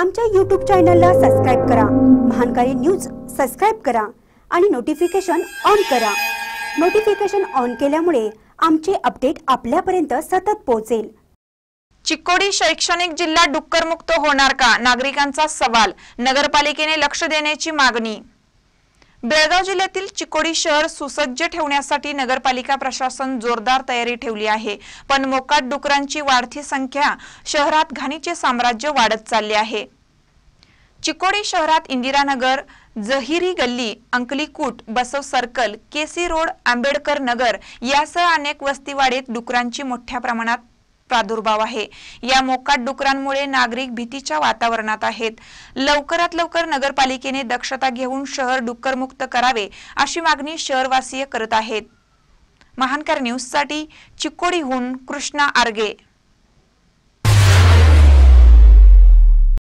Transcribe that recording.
आमच्या यूट्यूब चॅनलला सबस्क्राईब करा महानकारी न्यूज सबस्क्राईब करा आणि नोटिफिकेशन ऑन करा नोटिफिकेशन ऑन केल्यामुळे आमचे अपडेट आपल्यापर्यंत सतत पोहोचेल चिकोडी शैक्षणिक जिल्हा डुक्करमुक्त होणार का नागरिकांचा सवाल नगरपालिकेने लक्ष देण्याची मागणी बेळगाव जिल्ह्यातील चिकोडी शहर सुसज्ज ठेवण्यासाठी नगरपालिका प्रशासन जोरदार तयारी ठेवली आहे पण मोकाट डुकरांची वाढती संख्या शहरात घाणीचे साम्राज्य वाढत चालले आहे चिकोडी शहरात इंदिरानगर जहिरी गल्ली Ankalikut Basava circle K C road Ambedkar Nagar यासह अनेक वस्तीवाडीत डुकरांची मोठ्या प्रमाणात प्रादुर्भाव आहे या मोकाट डुकरांमुळे नागरिक भीतीच्या वातावरणात आहेत लवकरात लवकर नगरपालिकेने दक्षता घेऊन शहर डुक्करमुक्त करावे अशी मागणी शहरवासीय करत आहेत महानकर न्यूज साठी चिकोडीहून कृष्णा आर्गे